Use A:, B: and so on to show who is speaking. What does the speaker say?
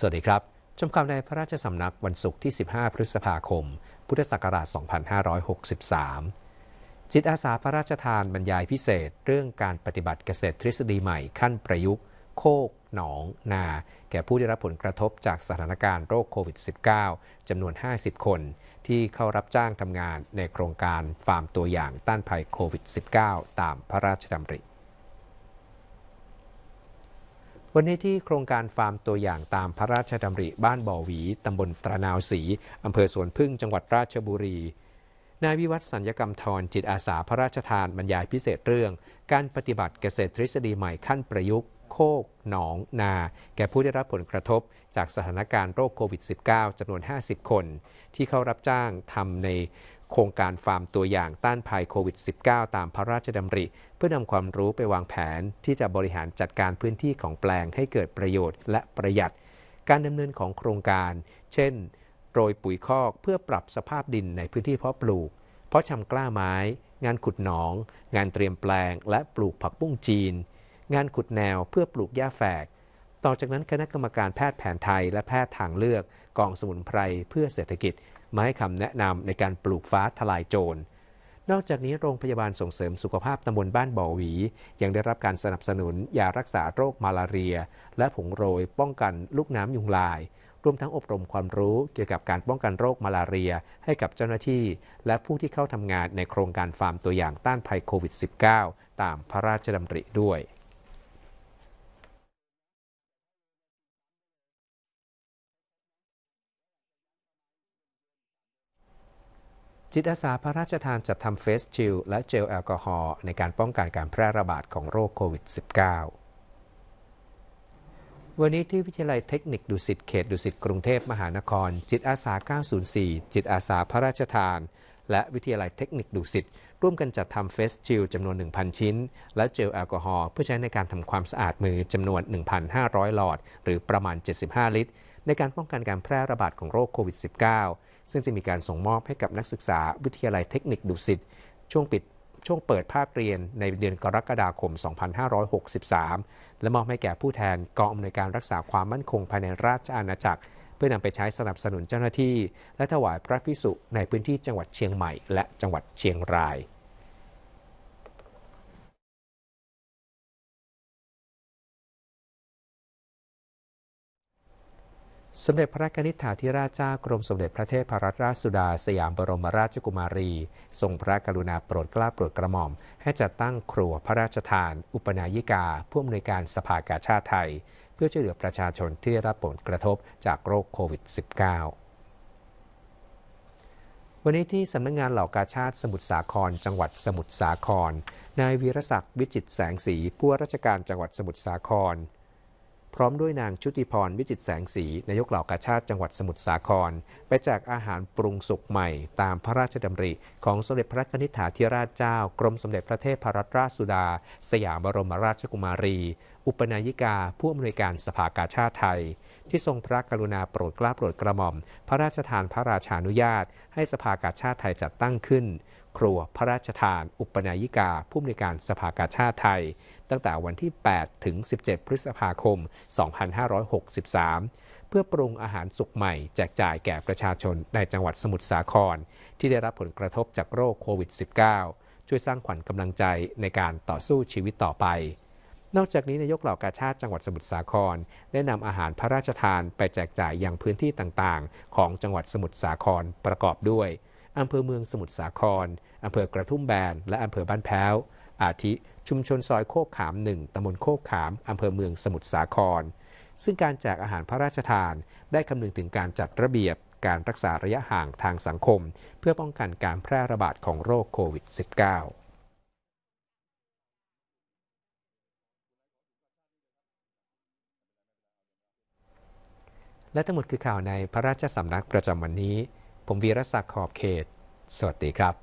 A: สวัสดีครับ ชมข่าวในพระราชสำนักวันศุกร์ที่ 15 พฤษภาคม พุทธศักราช 2563 จิตอาสาพระราชทานบรรยายพิเศษเรื่องการปฏิบัติเกษตรทฤษฎีใหม่ขั้นประยุกต์ โคก หนอง นาแก่ผู้ได้รับผลกระทบจากสถานการณ์โรคโควิด -19 จำนวน 50 คนที่เข้ารับจ้างทำงานในโครงการฟาร์มตัวอย่างต้านภัยโควิด -19 ตามพระราชดำริวันนี้ที่โครงการฟาร์มตัวอย่างตามพระราชดำริบ้านบ่อหวี ตำบลตระนาวศรีอำเภอสวนพึ่งจังหวัดราชบุรี นายวิวัฒสัญญกรรมทรจิตอาสาพระราชทานบรรยายพิเศษเรื่อง การปฏิบัติเกษตรทฤษฎีใหม่ขั้นประยุกต์โคก หนอง นา แก่ผู้ได้รับผลกระทบจากสถานการณ์โรคโควิด -19 จำนวน 50 คน ที่เข้ารับจ้างทำในโครงการฟาร์มตัวอย่างต้านภัยโควิด -19 ตามพระราชดำริเพื่อนำความรู้ไปวางแผนที่จะบริหารจัดการพื้นที่ของแปลงให้เกิดประโยชน์และประหยัด การดำเนินของโครงการ เช่น โรยปุ๋ยคอกเพื่อปรับสภาพดินในพื้นที่เพาะปลูก เพาะชำกล้าไม้ งานขุดหนอง งานเตรียมแปลงและปลูกผักบุ้งจีน งานขุดแนวเพื่อปลูกหญ้าแฝกต่อจากนั้นคณะกรรมการแพทย์แผนไทยและแพทย์ทางเลือกกองสมุนไพร เพื่อเศรษฐกิจ มาให้คำแนะนำในการปลูกฟ้าทลายโจร นอกจากนี้โรงพยาบาลส่งเสริมสุขภาพตำบลบ้านบ่อหวียังได้รับการสนับสนุนยารักษาโรคมาลาเรีย และผงโรยป้องกันลูกน้ำยุงลาย รวมทั้งอบรมความรู้เกี่ยวกับการป้องกันโรคมาลาเรียให้กับเจ้าหน้าที่และผู้ที่เข้าทำงานในโครงการฟาร์มตัวอย่างต้านภัยโควิด -19 ตามพระราชดำริด้วยจิตอาสาพระราชทานจัดทำเฟสชิลและเจลแอลกอฮอล์ในการป้องกันการแพร่ระบาดของโรคโควิด -19 วันนี้ที่วิทยาลัยเทคนิคดุสิตเขตดุสิตกรุงเทพมหานคร จิตอาสา 904 จิตอาสาพระราชทาน และวิทยาลัยเทคนิคดุสิตร่วมกันจัดทำเฟสชิลจำนวน 1,000 ชิ้น และเจลแอลกอฮอล์เพื่อใช้ในการทำความสะอาดมือจำนวน 1,500 หลอด หรือประมาณ 75 ลิตรในการป้องกันการแพร่ระบาดของโรคโควิด -19 ซึ่งจะมีการส่งมอบให้กับนักศึกษาวิทยาลัยเทคนิคดุสิตช่วงปิด ช่วงเปิดภาคเรียนในเดือนกรกฎาคม 2563 และมอบให้แก่ผู้แทนกองอำนวยการรักษาความมั่นคง ภายในราชอาณาจักร เพื่อนำไปใช้สนับสนุนเจ้าหน้าที่ และถวายพระพิสุในพื้นที่จังหวัดเชียงใหม่และจังหวัดเชียงรายสมเด็จพระกนิษฐาธิราชเจ้ากรมสมเด็จพระเทพรัตนราชสุดาสยามบรมราชกุมารี ทรงพระกรุณาโปรดเกล้าโปรดกระหม่อม ให้จัดตั้งครัวพระราชทาน อุปนายิกาผู้อำนวยการสภากาชาติไทย เพื่อช่วยเหลือประชาชนที่ได้รับผลกระทบจากโรคโควิด -19 วันนี้ที่สำนักงงานเหล่ากาชาติสมุทรสาคร จังหวัดสมุทรสาครนายวีรศักดิ์วิจิตแสงสีผู้ว่าราชการจังหวัดสมุทรสาครพร้อมด้วยนางชุติพรวิจิตแสงสีนายกเหล่ากาชาติจังหวัดสมุทรสาคร ไปแจกอาหารปรุงสุกใหม่ ตามพระราชดำริของสมเด็จพระนิธิาธิราชเจ้า กรมสมเด็จพระเทพรัตนราชสุดาสยามบรมราชกุมารี อุปนายิกาผู้อำนวยการสภากาชาติไทย ที่ทรงพระกรุณาโปรดกล้าโปรดกระหม่อม พระราชทานพระราชานุญาต ให้สภากาชาติไทยจัดตั้งขึ้นครัว พระราชทานอุปนายิกา ผู้มีการสภากาชาติไทย ตั้งแต่วันที่ 8 ถึง 17 พฤษภาคม 2563 เพื่อปรุงอาหารสุกใหม่แจกจ่ายแก่ประชาชนในจังหวัดสมุทรสาคร ที่ได้รับผลกระทบจากโรคโควิด -19 ช่วยสร้างขวัญกำลังใจในการต่อสู้ชีวิตต่อไป นอกจากนี้ นายกเหล่ากาชาติจังหวัดสมุทรสาครได้นำอาหารพระราชทานไปแจกจ่ายยังพื้นที่ต่าง ๆ ของจังหวัดสมุทรสาครประกอบด้วยอำเภอเมืองสมุทรสาครอำเภอ กระทุ่มแบน และอำเภอ บ้านแพ้ว อาทิชุมชนซอยโคกขามหนึ่งตำบลโคกขาม อำเภอเมืองสมุทรสาคร ซึ่งการแจกอาหารพระราชทานได้คำนึงถึงการจัดระเบียบ การรักษาระยะห่างทางสังคมเพื่อป้องกันการแพร่ระบาดของโรคโควิด -19 และทั้งหมดคือข่าวในพระราชสำนักประจำวันนี้ผมวีรศักดิ์ ขอบเขต สวัสดีครับ